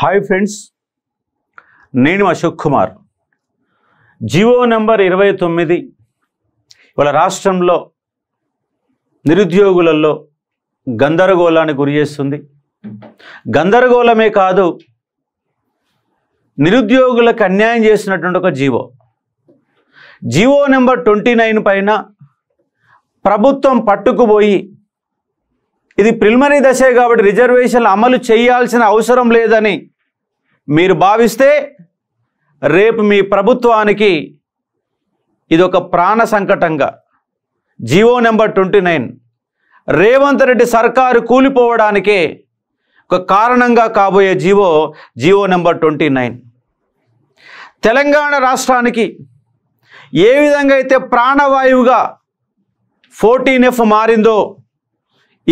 hi friends నేను Ashok Kumar GO number ఇరవై తొమ్మిది ఇవాళ రాష్ట్రంలో నిరుద్యోగులలో గందరగోళాన్ని గురి చేస్తుంది గందరగోళమే కాదు నిరుద్యోగులకు అన్యాయం చేసినటువంటి ఒక GO GO number twenty nine పైన ప్రభుత్వం పట్టుకుపోయి ఇది ప్రిలిమరీ దశే కాబట్టి రిజర్వేషన్లు అమలు చేయాల్సిన అవసరం లేదని మీరు భావిస్తే రేపు మీ ప్రభుత్వానికి ఇది ఒక ప్రాణ సంకటంగా GO number twenty nine Revanth Reddy సర్కారు కూలిపోవడానికే ఒక కారణంగా కాబోయే GO GO number twenty nine Telangana రాష్ట్రానికి ఏ విధంగా అయితే ప్రాణవాయువుగా ఫోర్టీన్ ఎఫ్ మారిందో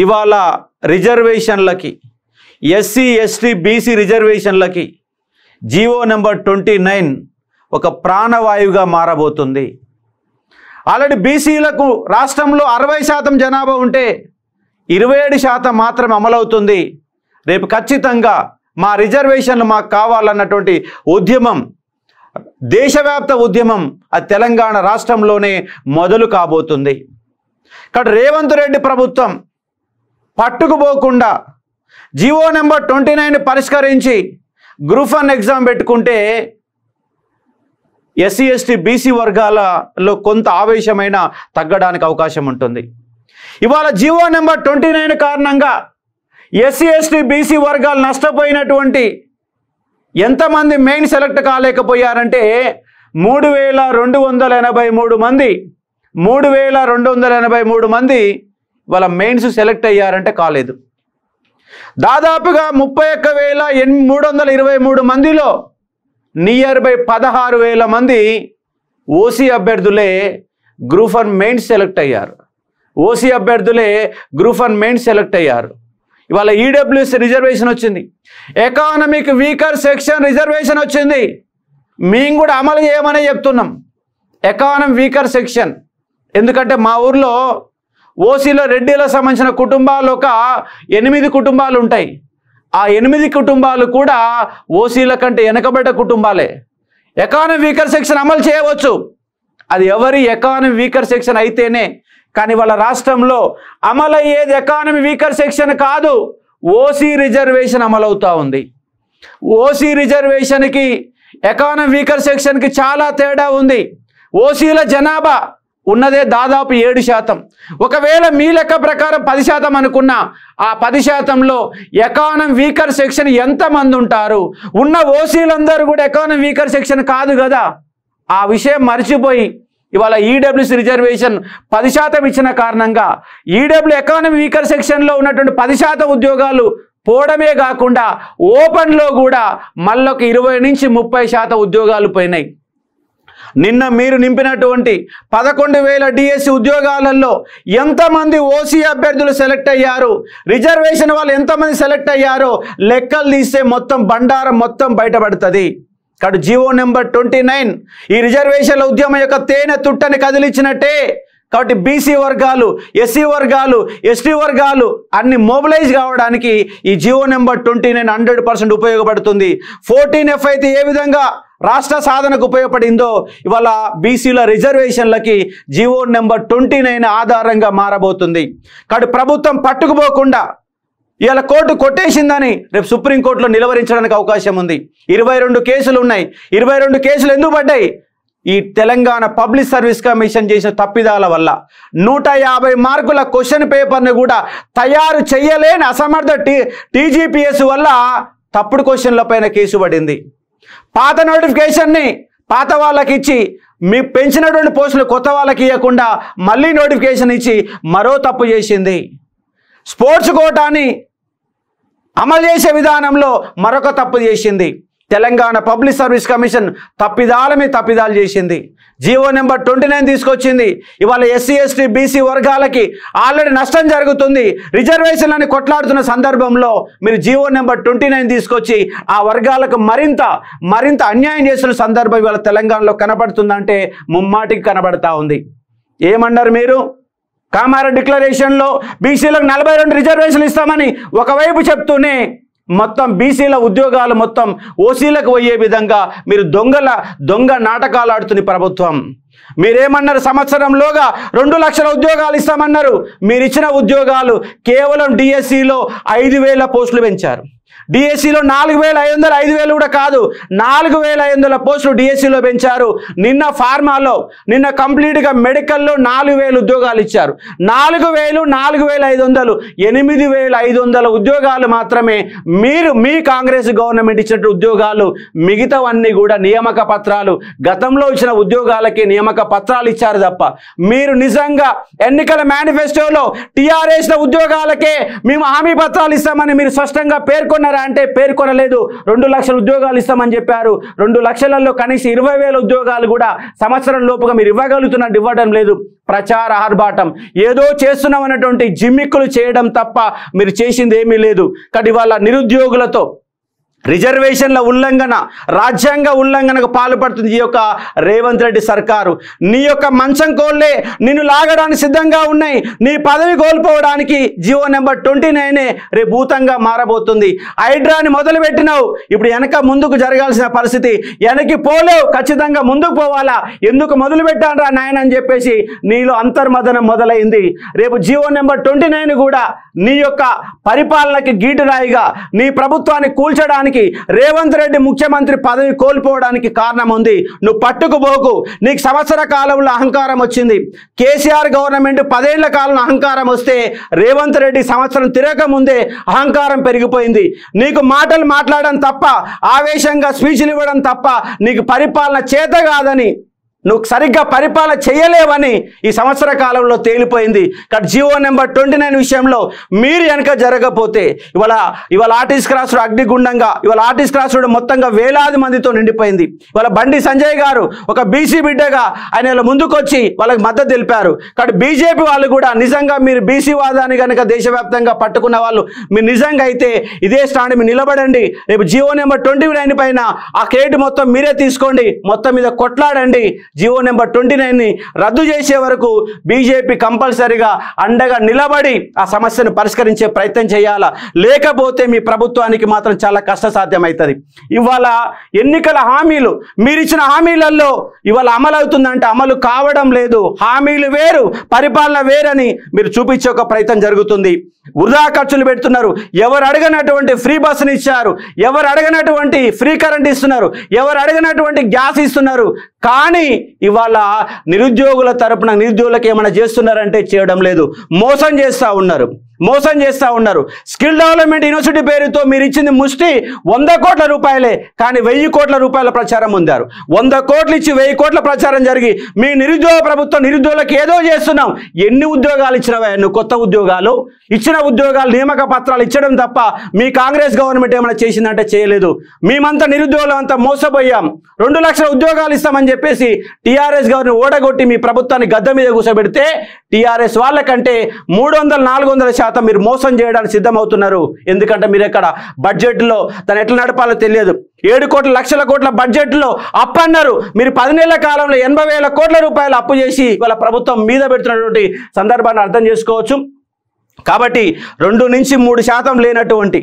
ఇవాళ రిజర్వేషన్లకి ఎస్సీ ఎస్టీ బీసీ రిజర్వేషన్లకి జీవో నెంబర్ ట్వంటీ నైన్ ఒక ప్రాణవాయువుగా మారబోతుంది ఆల్రెడీ బీసీలకు రాష్ట్రంలో అరవై శాతం జనాభా ఉంటే ఇరవై ఏడు శాతం మాత్రమే అమలవుతుంది రేపు ఖచ్చితంగా మా రిజర్వేషన్లు మాకు కావాలన్నటువంటి ఉద్యమం దేశవ్యాప్త ఉద్యమం ఆ తెలంగాణ రాష్ట్రంలోనే మొదలు కాబోతుంది ఇక్కడ రేవంత్ రెడ్డి ప్రభుత్వం పట్టుకుపోకుండా జీవో నెంబర్ ట్వంటీ నైన్ పరిష్కరించి గ్రూప్ వన్ ఎగ్జామ్ పెట్టుకుంటే ఎస్సీ ఎస్టీ బీసీ వర్గాలలో కొంత ఆవేశమైన తగ్గడానికి అవకాశం ఉంటుంది ఇవాళ జీవో నెంబర్ ట్వంటీ నైన్ కారణంగా ఎస్సీ ఎస్టీ బీసీ వర్గాలు నష్టపోయినటువంటి ఎంతమంది మెయిన్ సెలెక్ట్ కాలేకపోయారంటే మూడు వేల రెండు వందల ఎనభై మూడు మంది మూడు వేల రెండు వందల ఎనభై మూడు మంది వాళ్ళ మెయిన్స్ సెలెక్ట్ అయ్యారంటే కాలేదు దాదాపుగా ముప్పై ఒక్క వేల ఎన్ మూడు వందల ఇరవై మూడు మందిలో నియర్ బై పదహారు వేల మంది ఓసీ అభ్యర్థులే గ్రూప్ వన్ మెయిన్స్ సెలెక్ట్ అయ్యారు ఓసీ అభ్యర్థులే గ్రూప్ వన్ మెయిన్స్ సెలెక్ట్ అయ్యారు ఇవాళ ఈడబ్ల్యూఎస్ e రిజర్వేషన్ వచ్చింది ఎకానమిక్ వీకర్ సెక్షన్ రిజర్వేషన్ వచ్చింది మేము కూడా అమలు చేయమని చెప్తున్నాం ఎకానమిక్ వీకర్ సెక్షన్ ఎందుకంటే మా ఊర్లో ఓసీలో రెడ్డిలో సంబంధించిన కుటుంబాలు ఒక ఎనిమిది కుటుంబాలు ఉంటాయి ఆ ఎనిమిది కుటుంబాలు కూడా ఓసీల కంటే వెనకబడ్డ కుటుంబాలే ఎకానమీ వీకర్ సెక్షన్ అమలు చేయవచ్చు అది ఎవరి ఎకానమీ వీకర్ సెక్షన్ అయితేనే కానీ వాళ్ళ రాష్ట్రంలో అమలు అయ్యేది ఎకానమీ వీకర్ సెక్షన్ కాదు ఓసీ రిజర్వేషన్ అమలవుతూ ఉంది ఓసీ రిజర్వేషన్కి ఎకానమీ వీకర్ సెక్షన్కి చాలా తేడా ఉంది ఓసీల జనాభా ఉన్నదే దాదాపు ఏడు శాతం ఒకవేళ మీ లెక్క ప్రకారం పది శాతం అనుకున్న ఆ పది శాతంలో ఎకానం వీకర్ సెక్షన్ ఎంతమంది ఉంటారు ఉన్న ఓసీలందరూ కూడా ఎకానం వీకర్ సెక్షన్ కాదు కదా ఆ విషయం మర్చిపోయి ఇవాళ ఈడబ్ల్యూసీ రిజర్వేషన్ పది శాతం ఇచ్చిన కారణంగా ఈడబ్ల్యూ ఎకానమీ వీకర్ సెక్షన్లో ఉన్నటువంటి పది శాతం ఉద్యోగాలు పోవడమే కాకుండా ఓపెన్లో కూడా మళ్ళొక ఇరవై నుంచి ముప్పై శాతం ఉద్యోగాలు పోయినాయి నిన్న మీరు నింపినటువంటి పదకొండు వేల డిఎస్సి ఉద్యోగాలలో ఎంతమంది ఓసీ అభ్యర్థులు సెలెక్ట్ అయ్యారు రిజర్వేషన్ వాళ్ళు ఎంతమంది సెలెక్ట్ అయ్యారో లెక్కలు తీస్తే మొత్తం బండారం మొత్తం బయటపడుతుంది కాబట్టి జీవో నెంబర్ ట్వంటీ నైన్ ఈ రిజర్వేషన్ల ఉద్యమం యొక్క తేనె తుట్టని కదిలించినట్టే కాబట్టి బీసీ వర్గాలు ఎస్సీ వర్గాలు ఎస్టీ వర్గాలు అన్ని మొబిలైజ్ కావడానికి ఈ GO number twenty nine hundred percent ఉపయోగపడుతుంది ఫోర్టీన్ ఎఫ్ అయితే ఏ విధంగా రాష్ట్ర సాధనకు ఉపయోగపడిందో ఇవాళ బీసీల రిజర్వేషన్లకి జియో నెంబర్ ట్వంటీ నైన్ ఆధారంగా మారబోతుంది కాబట్టి ప్రభుత్వం పట్టుకుపోకుండా ఇవాళ కోర్టు కొట్టేసిందని రేపు సుప్రీంకోర్టులో నిలవరించడానికి అవకాశం ఉంది ఇరవై కేసులు ఉన్నాయి ఇరవై కేసులు ఎందుకు పడ్డాయి ఈ తెలంగాణ పబ్లిక్ సర్వీస్ కమిషన్ చేసిన తప్పిదాల వల్ల నూట యాభై మార్కుల క్వశ్చన్ పేపర్ను కూడా తయారు చేయలేని అసమర్థ టీ టీజీపీఎస్ వల్ల తప్పుడు క్వశ్చన్ల పైన కేసు పడింది పాత నోటిఫికేషన్ని పాత వాళ్ళకి ఇచ్చి మీ పెంచినటువంటి పోస్టులు కొత్త వాళ్ళకి ఇవ్వకుండా మళ్ళీ నోటిఫికేషన్ ఇచ్చి మరో తప్పు చేసింది స్పోర్ట్స్ కోటాని అమలు చేసే విధానంలో మరొక తప్పు చేసింది తెలంగాణ పబ్లిక్ సర్వీస్ కమిషన్ తప్పిదాలమే తప్పిదాలు చేసింది జీవో నెంబర్ ట్వంటీ నైన్ తీసుకొచ్చింది ఇవాళ ఎస్సీ ఎస్టీ బీసీ వర్గాలకి ఆల్రెడీ నష్టం జరుగుతుంది రిజర్వేషన్లని కొట్లాడుతున్న సందర్భంలో మీరు జీవో నెంబర్ ట్వంటీ నైన్ తీసుకొచ్చి ఆ వర్గాలకు మరింత మరింత అన్యాయం చేస్తున్న సందర్భం ఇవాళ తెలంగాణలో కనబడుతుందంటే ముమ్మాటికి కనబడతా ఉంది ఏమన్నారు మీరు కామారెడ్డి డిక్లరేషన్లో బీసీలకు నలభై రెండు రిజర్వేషన్లు ఇస్తామని ఒకవైపు చెప్తూనే మొత్తం బీసీల ఉద్యోగాలు మొత్తం ఓసీలకు పోయే విధంగా మీరు దొంగల దొంగ నాటకాలు ఆడుతుంది ప్రభుత్వం మీరేమన్నారు సంవత్సరంలోగా రెండు లక్షల ఉద్యోగాలు ఇస్తామన్నారు మీరిచ్చిన ఉద్యోగాలు కేవలం డిఎస్సిలో e ఐదు వేల పోస్టులు పెంచారు డిఎస్సిలో నాలుగు వేల ఐదు వందలు ఐదు వేలు కూడా కాదు నాలుగు వేల ఐదు వందల పోస్టులు డిఎస్సిలో పెంచారు నిన్న ఫార్మాలో నిన్న కంప్లీట్గా మెడికల్లో నాలుగు వేలు ఉద్యోగాలు ఇచ్చారు నాలుగు వేలు నాలుగు వేల ఐదు వందలు ఎనిమిది వేల ఐదు వందల ఉద్యోగాలు మాత్రమే మీరు మీ కాంగ్రెస్ గవర్నమెంట్ ఇచ్చినట్టు ఉద్యోగాలు మిగతావన్నీ కూడా నియామక పత్రాలు గతంలో ఇచ్చిన ఉద్యోగాలకి నియామక పత్రాలు ఇచ్చారు తప్ప మీరు నిజంగా ఎన్నికల మేనిఫెస్టోలో టీఆర్ఎస్ ఉద్యోగాలకే మేము హామీ పత్రాలు ఇస్తామని మీరు స్పష్టంగా పేర్కొన్నారు పేర్కొన్నారా అంటే పేర్కొనలేదు రెండు లక్షల ఉద్యోగాలు ఇస్తామని చెప్పారు రెండు లక్షలలో కనీసం ఇరవై వేల ఉద్యోగాలు కూడా సంవత్సరం లోపుగా మీరు ఇవ్వగలుగుతున్నట్టు ఇవ్వడం లేదు ప్రచార ఆర్భాటం ఏదో చేస్తున్నాం అన్నటువంటి జిమ్మిక్కులు చేయడం తప్ప మీరు చేసింది ఏమీ లేదు కానీ వాళ్ళ నిరుద్యోగులతో రిజర్వేషన్ల ఉల్లంఘన రాజ్యాంగ ఉల్లంఘనకు పాల్పడుతుంది ఈ యొక్క రేవంత్ రెడ్డి సర్కారు నీ యొక్క మంచం కోళ్ళే నిన్ను లాగడానికి సిద్ధంగా ఉన్నాయి నీ పదవి కోల్పోవడానికి జియో నెంబర్ ట్వంటీ నైనే భూతంగా మారబోతుంది హైడ్రాని మొదలుపెట్టినావు ఇప్పుడు వెనక ముందుకు జరగాల్సిన పరిస్థితి వెనక్కి పోలేవు ఖచ్చితంగా ముందుకు పోవాలా ఎందుకు మొదలుపెట్టాను రా నాయన అని చెప్పేసి నీలో అంతర్మదనం మొదలైంది రేపు జియో నెంబర్ ట్వంటీ కూడా నీ యొక్క పరిపాలనకి గీటురాయిగా నీ ప్రభుత్వాన్ని కూల్చడానికి చేయడానికి రేవంత్ రెడ్డి ముఖ్యమంత్రి పదవి కోల్పోవడానికి కారణం ఉంది నువ్వు పట్టుకుపోకు నీకు సంవత్సర కాలంలో అహంకారం వచ్చింది కేసీఆర్ గవర్నమెంట్ పదేళ్ల కాలంలో అహంకారం వస్తే రేవంత్ రెడ్డి సంవత్సరం తిరగకముందే అహంకారం పెరిగిపోయింది నీకు మాటలు మాట్లాడడం తప్ప ఆవేశంగా స్పీచ్లు ఇవ్వడం తప్ప నీకు పరిపాలన చేత కాదని నువ్వు సరిగ్గా పరిపాలన చేయలేవని ఈ సంవత్సర కాలంలో తేలిపోయింది కానీ జీవో నెంబర్ ట్వంటీ నైన్ విషయంలో మీరు వెనక జరగకపోతే ఇవాళ ఇవాళ ఆర్టిస్ట్ క్రాసుడు అగ్నిగుండంగా ఇవాళ ఆర్టిస్ట్ క్రాసుడు మొత్తంగా వేలాది మందితో నిండిపోయింది ఇవాళ బండి సంజయ్ గారు ఒక బీసీ బిడ్డగా ఆయన ముందుకొచ్చి వాళ్ళకి మద్దతు తెలిపారు కానీ బీజేపీ వాళ్ళు కూడా నిజంగా మీరు బీసీ వాదాన్ని కనుక దేశవ్యాప్తంగా పట్టుకున్న వాళ్ళు మీరు నిజంగా అయితే ఇదే స్టాండ్ మీరు నిలబడండి రేపు జీవో నెంబర్ ట్వంటీ నైన్ పైన ఆ కేటు మొత్తం మీరే తీసుకోండి మొత్తం మీద కొట్లాడండి జీవో నెంబర్ ట్వంటీ నైన్ని రద్దు చేసే వరకు బీజేపీ కంపల్సరీగా అండగా నిలబడి ఆ సమస్యను పరిష్కరించే ప్రయత్నం చేయాలా లేకపోతే మీ ప్రభుత్వానికి మాత్రం చాలా కష్టసాధ్యమవుతుంది ఇవాళ ఎన్నికల హామీలు మీరిచ్చిన హామీలలో ఇవాళ అమలు అవుతుందంటే అమలు కావడం లేదు హామీలు వేరు పరిపాలన వేరని మీరు చూపించే ఒక ప్రయత్నం జరుగుతుంది వృధా ఖర్చులు పెడుతున్నారు ఎవరు అడగనటువంటి ఫ్రీ బస్సుని ఇచ్చారు ఎవరు అడగనటువంటి ఫ్రీ కరెంట్ ఇస్తున్నారు ఎవరు అడగనటువంటి గ్యాస్ ఇస్తున్నారు కానీ ఇవాళ నిరుద్యోగుల తరపున నిరుద్యోగులకు ఏమైనా చేస్తున్నారంటే చేయడం లేదు మోసం చేస్తూ ఉన్నారు మోసం చేస్తూ ఉన్నారు స్కిల్ డెవలప్మెంట్ యూనివర్సిటీ పేరుతో మీరు ఇచ్చింది ముష్టి వంద కోట్ల రూపాయలే కానీ వెయ్యి కోట్ల రూపాయల ప్రచారం పొందారు వంద కోట్లు ఇచ్చి వెయ్యి కోట్ల ప్రచారం జరిగి మీ నిరుద్యోగ ప్రభుత్వం నిరుద్యోగులకు ఏదో చేస్తున్నాం ఎన్ని ఉద్యోగాలు ఇచ్చినవా ఎన్ని కొత్త ఉద్యోగాలు ఇచ్చిన ఉద్యోగాలు నియామక పత్రాలు ఇచ్చడం తప్ప మీ కాంగ్రెస్ గవర్నమెంట్ ఏమైనా చేసిందంటే చేయలేదు మేమంతా నిరుద్యోగులం అంతా మోసపోయాం రెండు లక్షల ఉద్యోగాలు ఇస్తామని చెప్పేసి టీఆర్ఎస్ గవర్నమెంట్ ఓడగొట్టి మీ ప్రభుత్వాన్ని గద్ద మీద కూర్చోబెడితే టీఆర్ఎస్ వాళ్ళకంటే మూడు వందల నాలుగు వందల శాతం మీరు మోసం చేయడానికి సిద్ధమవుతున్నారు ఎందుకంటే మీరు ఇక్కడ బడ్జెట్లో తను ఎట్లా నడపాలో తెలియదు ఏడు కోట్ల లక్షల కోట్ల బడ్జెట్లో అప్పు అన్నారు మీరు పదినేళ్ల కాలంలో ఎనభై వేల కోట్ల రూపాయలు అప్పు చేసి వాళ్ళ ప్రభుత్వం మీద పెడుతున్నటువంటి సందర్భాన్ని అర్థం చేసుకోవచ్చు కాబట్టి రెండు నుంచి మూడు శాతం లేనటువంటి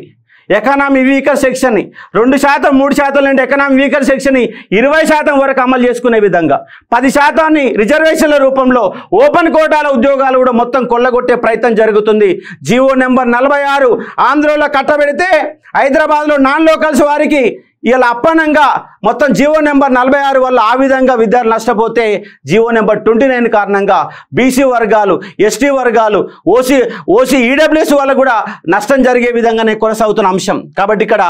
ఎకనామీ వీకర్ సెక్షన్ని రెండు శాతం మూడు శాతం లేని ఎకనామీ వీకర్ సెక్షన్ని ఇరవై శాతం వరకు అమలు చేసుకునే విధంగా పది శాతాన్ని రిజర్వేషన్ల రూపంలో ఓపెన్ కోటాల ఉద్యోగాలు కూడా మొత్తం కొల్లగొట్టే ప్రయత్నం జరుగుతుంది జీవో నెంబర్ నలభై ఆరు ఆంధ్రలో కట్టబెడితే హైదరాబాద్లో నాన్ లోకల్స్ వారికి ఇలా అప్పనంగా మొత్తం జీవో నెంబర్ నలభై ఆరు వల్ల ఆ విధంగా విద్యార్థులు నష్టపోతే జీవో నెంబర్ ట్వంటీ నైన్ కారణంగా బీసీ వర్గాలు ఎస్టీ వర్గాలు ఓసీ ఓసీ ఈడబ్ల్యూఎస్ వల్ల కూడా నష్టం జరిగే విధంగానే కొనసాగుతున్న అంశం కాబట్టి ఇక్కడ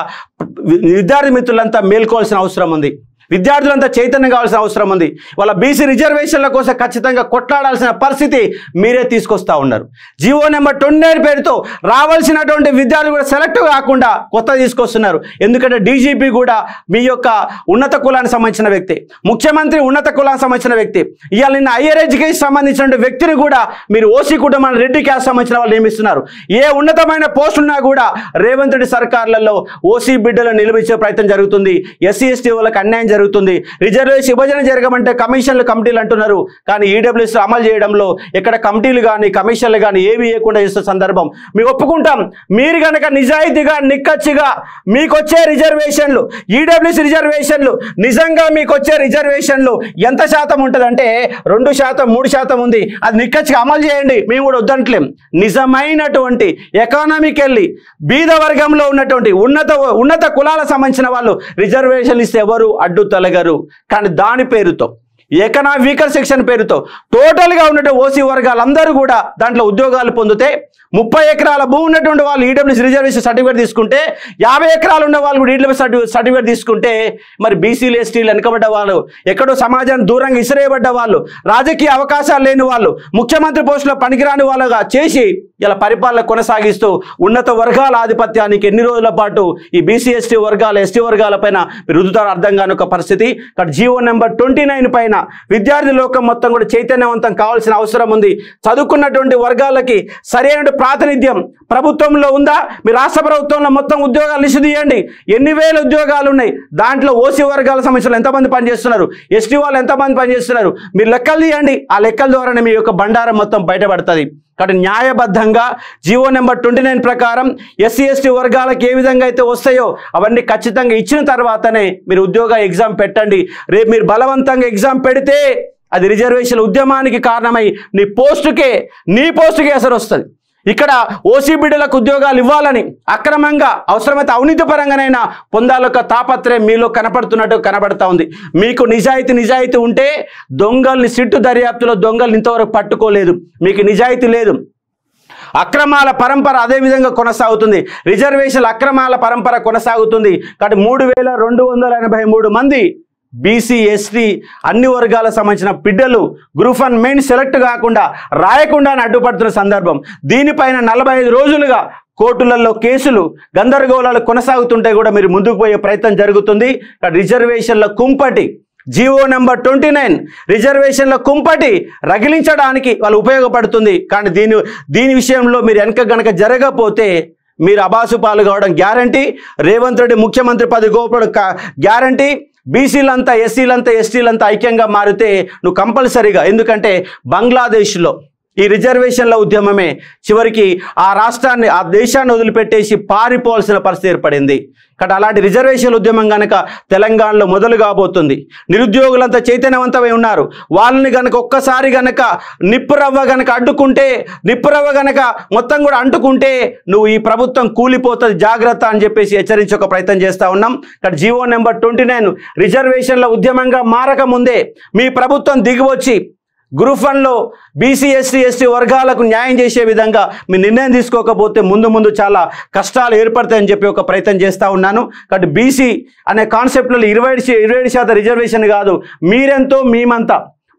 విద్యార్థి మిత్రులంతా మేల్కోవాల్సిన అవసరం ఉంది విద్యార్థులంతా చైతన్యం కావాల్సిన అవసరం ఉంది వాళ్ళ బీసీ రిజర్వేషన్ల కోసం ఖచ్చితంగా కొట్లాడాల్సిన పరిస్థితి మీరే తీసుకొస్తూ ఉన్నారు జీవో నెంబర్ ట్వంటీ పేరుతో రావాల్సినటువంటి విద్యార్థులు కూడా సెలెక్ట్ కాకుండా కొత్త తీసుకొస్తున్నారు ఎందుకంటే డీజీపీ కూడా మీ యొక్క ఉన్నత కులానికి సంబంధించిన వ్యక్తి ముఖ్యమంత్రి ఉన్నత కులానికి సంబంధించిన వ్యక్తి ఇవాళ నిన్న హయ్యర్ ఎడ్యుకేషన్ సంబంధించిన వ్యక్తిని కూడా మీరు ఓసీ కుటుంబాన్ని రెడ్డి క్యాస్ట్ సంబంధించిన వాళ్ళు నియమిస్తున్నారు ఏ ఉన్నతమైన పోస్టున్నా కూడా రేవంత్ రెడ్డి సర్కార్లలో ఓసీ బిడ్డలను నిలబించే ప్రయత్నం జరుగుతుంది ఎస్సీ ఎస్టీ వాళ్ళకి అన్యాయం జరుగుతుంది జరుగుతుంది రిజర్వేషన్ విభజన జరగమంటే కమిషన్లు కమిటీలు అంటున్నారు కానీ ఈడబ్ల్యూస్ అమలు చేయడంలో ఇక్కడ కమిటీలు కానీ కమిషన్లు కానీ ఏవి వేయకుండా చేస్తున్న సందర్భం మేము ఒప్పుకుంటాం మీరు కనుక నిజాయితీగా నిక్కచ్చిగా మీకొచ్చే రిజర్వేషన్లు ఈడబ్ల్యూసి రిజర్వేషన్లు నిజంగా మీకొచ్చే రిజర్వేషన్లు ఎంత శాతం ఉంటుందంటే రెండు శాతం మూడు శాతం ఉంది అది నిక్కచ్చిగా అమలు చేయండి మేము కూడా వద్దంటలేం నిజమైనటువంటి వెళ్ళి బీద వర్గంలో ఉన్నటువంటి ఉన్నత ఉన్నత కులాలకు సంబంధించిన వాళ్ళు రిజర్వేషన్లు ఇస్తే ఎవరు అడ్డు తలగరు కానీ దాని పేరుతో ఎకనామికల్ సెక్షన్ పేరుతో టోటల్గా ఉన్నటువంటి ఓసీ వర్గాలందరూ కూడా దాంట్లో ఉద్యోగాలు పొందితే ముప్పై ఎకరాల భూమి ఉన్నటువంటి వాళ్ళు ఈడబ్ల్యూసీ రిజర్వేషన్ సర్టిఫికేట్ తీసుకుంటే యాభై ఎకరాలు ఉన్న వాళ్ళు కూడా ఈడబ్ల్యూ సర్టిఫికేట్ తీసుకుంటే మరి బీసీలు ఎస్టీలు వెనుకబడ్డ వాళ్ళు ఎక్కడో సమాజాన్ని దూరంగా ఇసిరేయబడ్డ వాళ్ళు రాజకీయ అవకాశాలు లేని వాళ్ళు ముఖ్యమంత్రి పోస్టులో పనికిరాని వాళ్ళగా చేసి ఇలా పరిపాలన కొనసాగిస్తూ ఉన్నత వర్గాల ఆధిపత్యానికి ఎన్ని రోజుల పాటు ఈ బీసీ ఎస్టీ వర్గాల ఎస్టీ వర్గాలపైన రుదుతారు అర్థం కాని ఒక పరిస్థితి ఇక్కడ జీవో నెంబర్ ట్వంటీ పైన ఆయన విద్యార్థి లోకం మొత్తం కూడా చైతన్యవంతం కావాల్సిన అవసరం ఉంది చదువుకున్నటువంటి వర్గాలకి సరైన ప్రాతినిధ్యం ప్రభుత్వంలో ఉందా మీ రాష్ట్ర ప్రభుత్వంలో మొత్తం ఉద్యోగాలు లిస్టు తీయండి ఎన్ని వేల ఉద్యోగాలు ఉన్నాయి దాంట్లో ఓసీ వర్గాల సమస్యలు ఎంతమంది పనిచేస్తున్నారు ఎస్టీ వాళ్ళు ఎంతమంది పనిచేస్తున్నారు మీరు లెక్కలు తీయండి ఆ లెక్కల ద్వారానే మీ యొక్క బండారం మొత్తం బయటపడుతుంది కాబట్టి న్యాయబద్ధంగా జీవో నెంబర్ ట్వంటీ నైన్ ప్రకారం ఎస్సీ ఎస్టీ వర్గాలకు ఏ విధంగా అయితే వస్తాయో అవన్నీ ఖచ్చితంగా ఇచ్చిన తర్వాతనే మీరు ఉద్యోగ ఎగ్జామ్ పెట్టండి రేపు మీరు బలవంతంగా ఎగ్జామ్ పెడితే అది రిజర్వేషన్ ఉద్యమానికి కారణమై నీ పోస్టుకే నీ పోస్టుకే అసలు వస్తుంది ఇక్కడ ఓసీ బిడ్డలకు ఉద్యోగాలు ఇవ్వాలని అక్రమంగా అవసరమైతే అవినీతి పరంగానైనా పొందాలొక తాపత్రయం మీలో కనపడుతున్నట్టు కనబడతా ఉంది మీకు నిజాయితీ నిజాయితీ ఉంటే దొంగల్ని సిట్టు దర్యాప్తులో దొంగల్ని ఇంతవరకు పట్టుకోలేదు మీకు నిజాయితీ లేదు అక్రమాల పరంపర అదేవిధంగా కొనసాగుతుంది రిజర్వేషన్ల అక్రమాల పరంపర కొనసాగుతుంది కాబట్టి మూడు మంది బీసీ ఎస్టీ అన్ని వర్గాలకు సంబంధించిన బిడ్డలు గ్రూప్ వన్ మెయిన్ సెలెక్ట్ కాకుండా రాయకుండా అడ్డుపడుతున్న సందర్భం దీనిపైన నలభై రోజులుగా కోర్టులలో కేసులు గందరగోళాలు కొనసాగుతుంటే కూడా మీరు ముందుకు పోయే ప్రయత్నం జరుగుతుంది రిజర్వేషన్ల కుంపటి జీవో నెంబర్ ట్వంటీ నైన్ రిజర్వేషన్ల కుంపటి రగిలించడానికి వాళ్ళు ఉపయోగపడుతుంది కానీ దీని దీని విషయంలో మీరు వెనక గనక జరగకపోతే మీరు అబాసు పాలు కావడం గ్యారంటీ రేవంత్ రెడ్డి ముఖ్యమంత్రి పదవి గోపడం గ్యారంటీ బీసీలంతా ఎస్సీలంతా ఎస్టీలంతా ఐక్యంగా మారితే నువ్వు కంపల్సరీగా ఎందుకంటే బంగ్లాదేశ్లో ఈ రిజర్వేషన్ల ఉద్యమమే చివరికి ఆ రాష్ట్రాన్ని ఆ దేశాన్ని వదిలిపెట్టేసి పారిపోవాల్సిన పరిస్థితి ఏర్పడింది కాబట్టి అలాంటి రిజర్వేషన్ల ఉద్యమం కనుక తెలంగాణలో మొదలు కాబోతుంది నిరుద్యోగులంతా చైతన్యవంతమై ఉన్నారు వాళ్ళని కనుక ఒక్కసారి గనక నిప్పురవ్వ గనక అడ్డుకుంటే నిప్పురవ్వ గనక మొత్తం కూడా అంటుకుంటే నువ్వు ఈ ప్రభుత్వం కూలిపోతుంది జాగ్రత్త అని చెప్పేసి హెచ్చరించే ఒక ప్రయత్నం చేస్తూ ఉన్నాం ఇక్కడ జీవో నెంబర్ ట్వంటీ రిజర్వేషన్ల ఉద్యమంగా మారకముందే మీ ప్రభుత్వం దిగివచ్చి గ్రూప్ వన్లో బీసీ ఎస్టీ ఎస్టీ వర్గాలకు న్యాయం చేసే విధంగా మీ నిర్ణయం తీసుకోకపోతే ముందు ముందు చాలా కష్టాలు ఏర్పడతాయని చెప్పి ఒక ప్రయత్నం చేస్తూ ఉన్నాను కాబట్టి బీసీ అనే కాన్సెప్ట్లో ఇరవై ఇరవై శాతం రిజర్వేషన్ కాదు మీరెంతో మేమంతా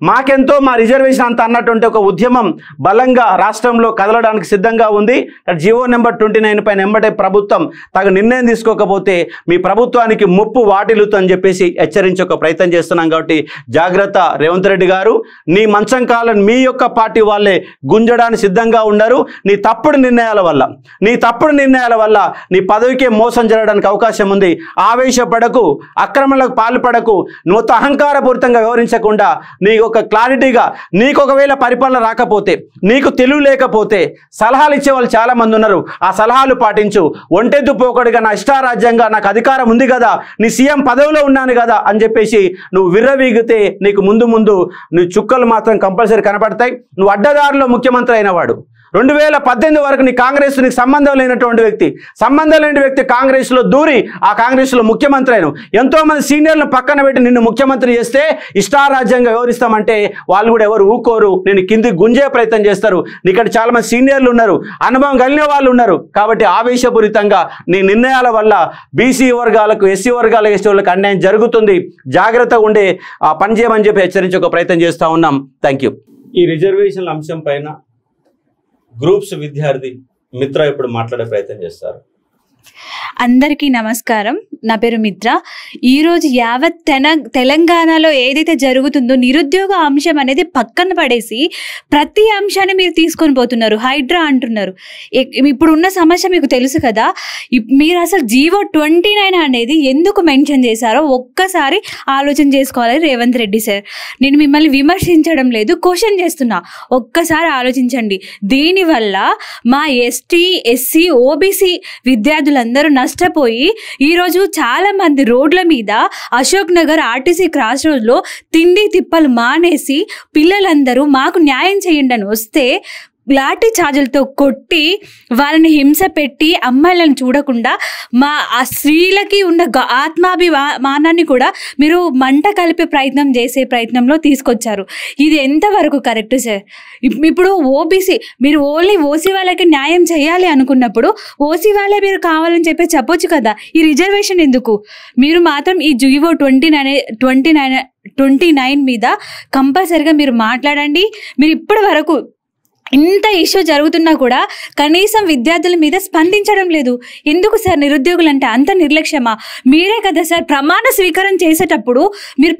మాకెంతో మా రిజర్వేషన్ అంత అన్నటువంటి ఒక ఉద్యమం బలంగా రాష్ట్రంలో కదలడానికి సిద్ధంగా ఉంది జీవో నెంబర్ ట్వంటీ నైన్ పైన ఎంబటే ప్రభుత్వం తగు నిర్ణయం తీసుకోకపోతే మీ ప్రభుత్వానికి ముప్పు వాటిల్లుతూ చెప్పేసి హెచ్చరించే ఒక ప్రయత్నం చేస్తున్నాం కాబట్టి జాగ్రత్త రేవంత్ రెడ్డి గారు నీ మంచం కాలం మీ యొక్క పార్టీ వాళ్ళే గుంజడానికి సిద్ధంగా ఉన్నారు నీ తప్పుడు నిర్ణయాల వల్ల నీ తప్పుడు నిర్ణయాల వల్ల నీ పదవికే మోసం జరగడానికి అవకాశం ఉంది ఆవేశపడకు అక్రమలకు పాల్పడకు నువ్వు అహంకారపూరితంగా వివరించకుండా నీ ఒక క్లారిటీగా నీకు ఒకవేళ పరిపాలన రాకపోతే నీకు తెలివి లేకపోతే సలహాలు ఇచ్చేవాళ్ళు చాలామంది ఉన్నారు ఆ సలహాలు పాటించు ఒంటెద్దు పోకడిగా నా ఇష్టారాజ్యంగా నాకు అధికారం ఉంది కదా నీ సీఎం పదవిలో ఉన్నాను కదా అని చెప్పేసి నువ్వు విర్రవీగితే నీకు ముందు ముందు నీ చుక్కలు మాత్రం కంపల్సరీ కనపడతాయి నువ్వు అడ్డదారిలో ముఖ్యమంత్రి అయినవాడు రెండు వేల పద్దెనిమిది వరకు నీ కాంగ్రెస్ నీకు సంబంధం లేనటువంటి వ్యక్తి సంబంధం లేని వ్యక్తి కాంగ్రెస్లో దూరి ఆ కాంగ్రెస్లో ముఖ్యమంత్రి అయిన ఎంతోమంది సీనియర్లను పక్కన పెట్టి నిన్ను ముఖ్యమంత్రి చేస్తే ఇష్టారాజ్యంగా వివరిస్తామంటే వాళ్ళు కూడా ఎవరు ఊకోరు నేను కింది గుంజే ప్రయత్నం చేస్తారు ఇక్కడ చాలామంది సీనియర్లు ఉన్నారు అనుభవం కలిగిన వాళ్ళు ఉన్నారు కాబట్టి ఆవేశపూరితంగా నీ నిర్ణయాల వల్ల బీసీ వర్గాలకు ఎస్సీ వర్గాలకు ఎస్టీ వాళ్ళకి అన్యాయం జరుగుతుంది జాగ్రత్తగా ఉండే పనిచేయమని చెప్పి హెచ్చరించే ఒక ప్రయత్నం చేస్తూ ఉన్నాం థ్యాంక్ ఈ రిజర్వేషన్ల అంశం పైన గ్రూప్స్ విద్యార్థి మిత్ర ఇప్పుడు మాట్లాడే ప్రయత్నం చేస్తారు అందరికీ నమస్కారం నా పేరు మిత్ర ఈరోజు యావత్ తెన తెలంగాణలో ఏదైతే జరుగుతుందో నిరుద్యోగ అంశం అనేది పక్కన పడేసి ప్రతి అంశాన్ని మీరు తీసుకొని పోతున్నారు హైడ్రా అంటున్నారు ఇప్పుడున్న సమస్య మీకు తెలుసు కదా మీరు అసలు జీవో ట్వంటీ నైన్ అనేది ఎందుకు మెన్షన్ చేశారో ఒక్కసారి ఆలోచన చేసుకోవాలి రేవంత్ రెడ్డి సార్ నేను మిమ్మల్ని విమర్శించడం లేదు క్వశ్చన్ చేస్తున్నా ఒక్కసారి ఆలోచించండి దీనివల్ల మా ఎస్టీ ఎస్సీ ఓబీసీ విద్యార్థులందరూ నష్టపోయి ఈరోజు చాలామంది రోడ్ల మీద అశోక్ నగర్ ఆర్టీసీ క్రాస్ రోడ్లో తిండి తిప్పలు మానేసి పిల్లలందరూ మాకు న్యాయం చేయండి అని వస్తే లాఠీ ఛార్జీలతో కొట్టి వాళ్ళని హింస పెట్టి అమ్మాయిలను చూడకుండా మా ఆ స్త్రీలకి ఉన్న ఆత్మాభిమానాన్ని కూడా మీరు మంట కలిపే ప్రయత్నం చేసే ప్రయత్నంలో తీసుకొచ్చారు ఇది ఎంతవరకు కరెక్ట్ సార్ ఇప్పుడు ఓబీసీ మీరు ఓన్లీ ఓసీ వాళ్ళకి న్యాయం చేయాలి అనుకున్నప్పుడు ఓసీ వాళ్ళే మీరు కావాలని చెప్పి చెప్పొచ్చు కదా ఈ రిజర్వేషన్ ఎందుకు మీరు మాత్రం ఈ GO twenty nine twenty nine twenty nine మీద కంపల్సరిగా మీరు మాట్లాడండి మీరు ఇప్పటి వరకు ఇంత ఇష్యూ జరుగుతున్నా కూడా కనీసం విద్యార్థుల మీద స్పందించడం లేదు ఎందుకు సార్ నిరుద్యోగులు అంటే అంత నిర్లక్ష్యమా మీరే కదా సార్ ప్రమాణ స్వీకారం చేసేటప్పుడు మీరు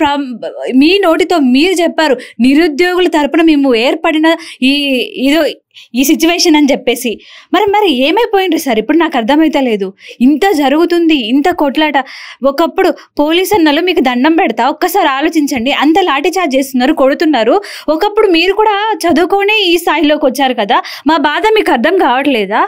మీ నోటితో మీరు చెప్పారు నిరుద్యోగుల తరపున మేము ఏర్పడిన ఈ ఇదో ఈ సిచ్యువేషన్ అని చెప్పేసి మరి మరి ఏమైపోయిండ్రు సార్ ఇప్పుడు నాకు అర్థమైతే లేదు ఇంత జరుగుతుంది ఇంత కొట్లాట ఒకప్పుడు పోలీస్ అన్నలు మీకు దండం పెడతా ఒక్కసారి ఆలోచించండి అంత లాఠీ చార్జ్ చేస్తున్నారు కొడుతున్నారు ఒకప్పుడు మీరు కూడా చదువుకొని ఈ స్థాయిలోకి వచ్చారు కదా మా బాధ మీకు అర్థం కావట్లేదా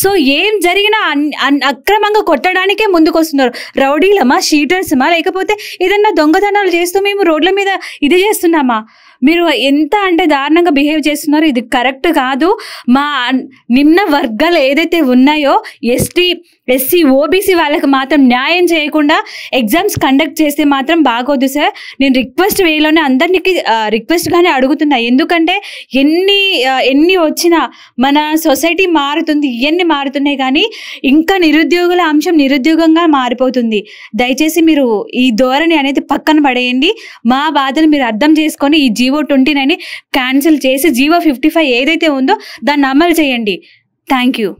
సో ఏం జరిగినా అన్ అక్రమంగా కొట్టడానికే ముందుకు వస్తున్నారు రౌడీలమా షీటర్స్మా లేకపోతే ఏదన్నా దొంగతనాలు చేస్తూ మేము రోడ్ల మీద ఇది చేస్తున్నామా మీరు ఎంత అంటే దారుణంగా బిహేవ్ చేస్తున్నారు ఇది కరెక్ట్ కాదు మా నిమ్న వర్గాలు ఏదైతే ఉన్నాయో ఎస్టీ ఎస్సీ ఓబీసీ వాళ్ళకి మాత్రం న్యాయం చేయకుండా ఎగ్జామ్స్ కండక్ట్ చేస్తే మాత్రం బాగోదు సార్ నేను రిక్వెస్ట్ వేలోనే అందరికీ కానీ అడుగుతున్నా ఎందుకంటే ఎన్ని ఎన్ని వచ్చినా మన సొసైటీ మారుతుంది ఇవన్నీ మారుతున్నాయి కానీ ఇంకా నిరుద్యోగుల అంశం నిరుద్యోగంగా మారిపోతుంది దయచేసి మీరు ఈ ధోరణి అనేది పక్కన పడేయండి మా బాధలు మీరు అర్థం చేసుకొని ఈ జీవన జీవో ట్వంటీ నైన్ క్యాన్సిల్ చేసి జీవో ఫిఫ్టీ ఫైవ్ ఏదైతే ఉందో దాన్ని అమలు చేయండి థ్యాంక్ యూ